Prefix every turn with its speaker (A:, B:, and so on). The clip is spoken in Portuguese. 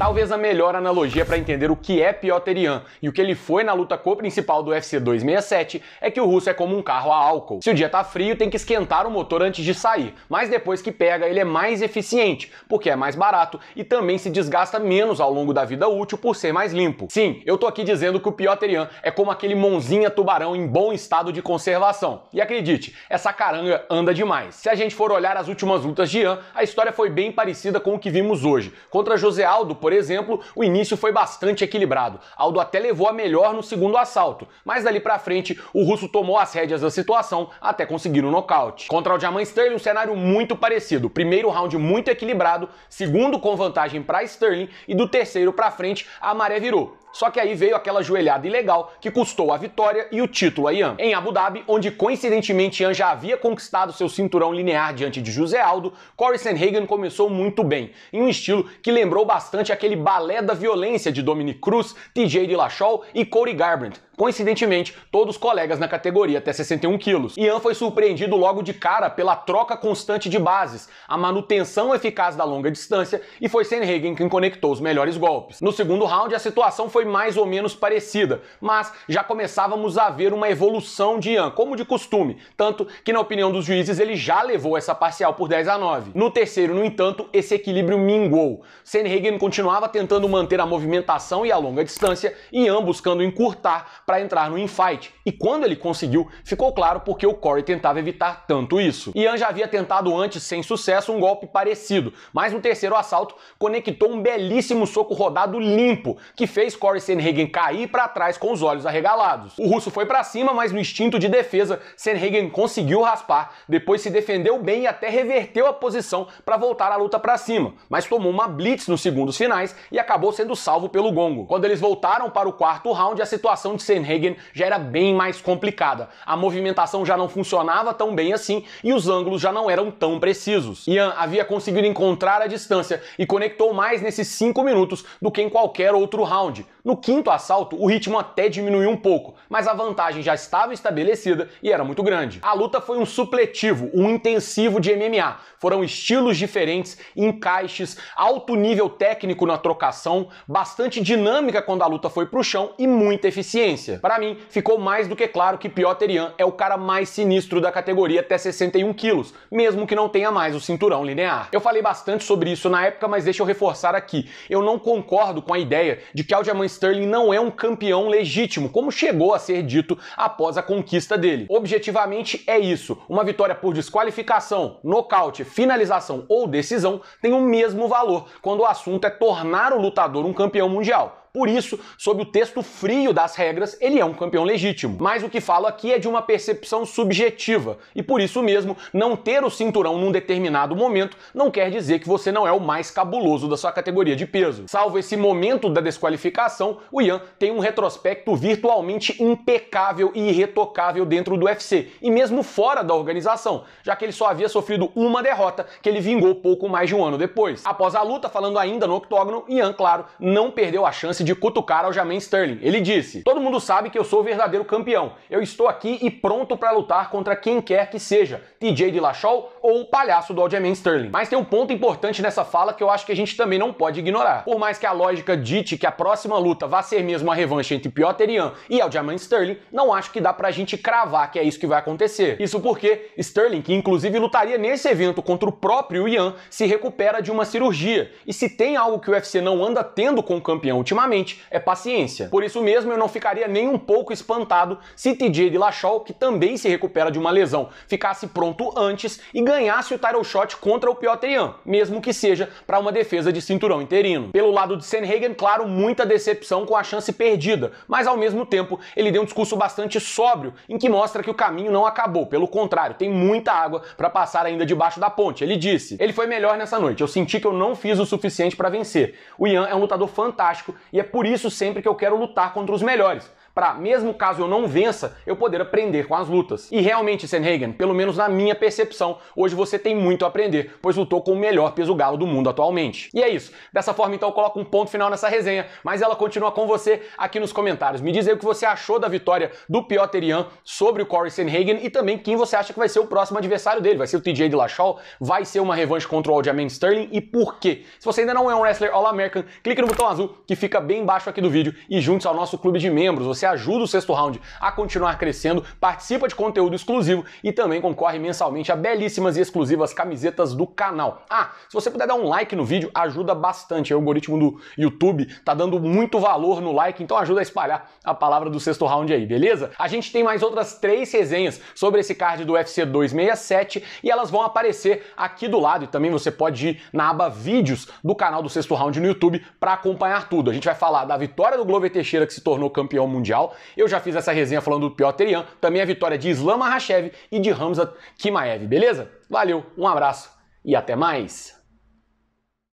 A: Talvez a melhor analogia para entender o que é Piotr Ian e o que ele foi na luta co-principal do UFC 267 é que o russo é como um carro a álcool. Se o dia tá frio, tem que esquentar o motor antes de sair, mas depois que pega, ele é mais eficiente, porque é mais barato e também se desgasta menos ao longo da vida útil por ser mais limpo. Sim, eu tô aqui dizendo que o Piotr Ian é como aquele monzinha tubarão em bom estado de conservação. E acredite, essa caranga anda demais. Se a gente for olhar as últimas lutas de Ian, a história foi bem parecida com o que vimos hoje. Contra José Aldo, por por exemplo, o início foi bastante equilibrado. Aldo até levou a melhor no segundo assalto, mas dali para frente o russo tomou as rédeas da situação até conseguir o um nocaute. Contra o Diamant Sterling, um cenário muito parecido. Primeiro round muito equilibrado, segundo com vantagem para Sterling e do terceiro para frente a maré virou. Só que aí veio aquela joelhada ilegal que custou a vitória e o título a Ian. Em Abu Dhabi, onde coincidentemente Ian já havia conquistado seu cinturão linear diante de José Aldo, Corey Sanhagen começou muito bem, em um estilo que lembrou bastante a aquele balé da violência de Dominic Cruz, TJ Dillashaw e Cody Garbrandt, coincidentemente, todos colegas na categoria até 61 quilos. Ian foi surpreendido logo de cara pela troca constante de bases, a manutenção eficaz da longa distância e foi Senhagen quem conectou os melhores golpes. No segundo round, a situação foi mais ou menos parecida, mas já começávamos a ver uma evolução de Ian, como de costume, tanto que, na opinião dos juízes, ele já levou essa parcial por 10 a 9. No terceiro, no entanto, esse equilíbrio minguou. Senhagen continuava tentando manter a movimentação e a longa distância, e Ian buscando encurtar para entrar no infight. E quando ele conseguiu, ficou claro porque o Corey tentava evitar tanto isso. Ian já havia tentado antes, sem sucesso, um golpe parecido, mas no terceiro assalto conectou um belíssimo soco rodado limpo, que fez Corey Sanhagen cair para trás com os olhos arregalados. O russo foi para cima, mas no instinto de defesa, Sanhagen conseguiu raspar, depois se defendeu bem e até reverteu a posição para voltar a luta para cima, mas tomou uma blitz nos segundos finais e acabou sendo salvo pelo gongo. Quando eles voltaram para o quarto round, a situação de Copenhagen já era bem mais complicada. A movimentação já não funcionava tão bem assim e os ângulos já não eram tão precisos. Ian havia conseguido encontrar a distância e conectou mais nesses 5 minutos do que em qualquer outro round. No quinto assalto, o ritmo até diminuiu um pouco, mas a vantagem já estava estabelecida e era muito grande. A luta foi um supletivo, um intensivo de MMA. Foram estilos diferentes, encaixes, alto nível técnico na trocação, bastante dinâmica quando a luta foi pro chão e muita eficiência. Para mim, ficou mais do que claro que Piotr Ian é o cara mais sinistro da categoria até 61 quilos, mesmo que não tenha mais o cinturão linear. Eu falei bastante sobre isso na época, mas deixa eu reforçar aqui. Eu não concordo com a ideia de que Aljamain Sterling não é um campeão legítimo, como chegou a ser dito após a conquista dele. Objetivamente é isso. Uma vitória por desqualificação, nocaute, finalização ou decisão tem o mesmo valor quando o assunto é tornar o lutador um campeão mundial. Por isso, sob o texto frio das regras, ele é um campeão legítimo. Mas o que falo aqui é de uma percepção subjetiva, e por isso mesmo, não ter o cinturão num determinado momento não quer dizer que você não é o mais cabuloso da sua categoria de peso. Salvo esse momento da desqualificação, o Ian tem um retrospecto virtualmente impecável e irretocável dentro do UFC, e mesmo fora da organização, já que ele só havia sofrido uma derrota que ele vingou pouco mais de um ano depois. Após a luta, falando ainda no octógono, Ian, claro, não perdeu a chance de cutucar ao Jamin Sterling. Ele disse: Todo mundo sabe que eu sou o verdadeiro campeão. Eu estou aqui e pronto para lutar contra quem quer que seja, TJ Dillashaw ou o palhaço do Aljamain Sterling. Mas tem um ponto importante nessa fala que eu acho que a gente também não pode ignorar. Por mais que a lógica dite que a próxima luta vá ser mesmo a revanche entre Piotr Ian e Aljamain Sterling, não acho que dá pra gente cravar que é isso que vai acontecer. Isso porque Sterling, que inclusive lutaria nesse evento contra o próprio Ian, se recupera de uma cirurgia. E se tem algo que o UFC não anda tendo com o campeão ultimamente, é paciência. Por isso mesmo, eu não ficaria nem um pouco espantado se TJ De Dillashaw, que também se recupera de uma lesão, ficasse pronto antes e ganhasse o title shot contra o Piotr Jan, mesmo que seja para uma defesa de cinturão interino. Pelo lado de Senhagen, claro, muita decepção com a chance perdida, mas ao mesmo tempo ele deu um discurso bastante sóbrio em que mostra que o caminho não acabou, pelo contrário, tem muita água para passar ainda debaixo da ponte. Ele disse: "Ele foi melhor nessa noite. Eu senti que eu não fiz o suficiente para vencer. O Ian é um lutador fantástico e é por isso sempre que eu quero lutar contra os melhores para, mesmo caso eu não vença, eu poder aprender com as lutas. E realmente, Senhagen, pelo menos na minha percepção, hoje você tem muito a aprender, pois lutou com o melhor peso galo do mundo atualmente. E é isso. Dessa forma, então, eu coloco um ponto final nessa resenha, mas ela continua com você aqui nos comentários. Me diz aí o que você achou da vitória do Piotr Ian sobre o Corey Senhagen e também quem você acha que vai ser o próximo adversário dele. Vai ser o TJ Dillashaw? Vai ser uma revanche contra o Aljamain Sterling? E por quê? Se você ainda não é um wrestler All-American, clique no botão azul que fica bem embaixo aqui do vídeo e junte-se ao nosso clube de membros. Você você ajuda o sexto round a continuar crescendo, participa de conteúdo exclusivo e também concorre mensalmente a belíssimas e exclusivas camisetas do canal. Ah, se você puder dar um like no vídeo, ajuda bastante. O algoritmo do YouTube tá dando muito valor no like, então ajuda a espalhar a palavra do sexto round aí, beleza? A gente tem mais outras três resenhas sobre esse card do UFC 267 e elas vão aparecer aqui do lado e também você pode ir na aba vídeos do canal do sexto round no YouTube para acompanhar tudo. A gente vai falar da vitória do Glover Teixeira que se tornou campeão mundial Mundial. Eu já fiz essa resenha falando do Piotr Ian, também a vitória de Islam Makhachev e de Ramza Kimaev, beleza? Valeu, um abraço e até mais!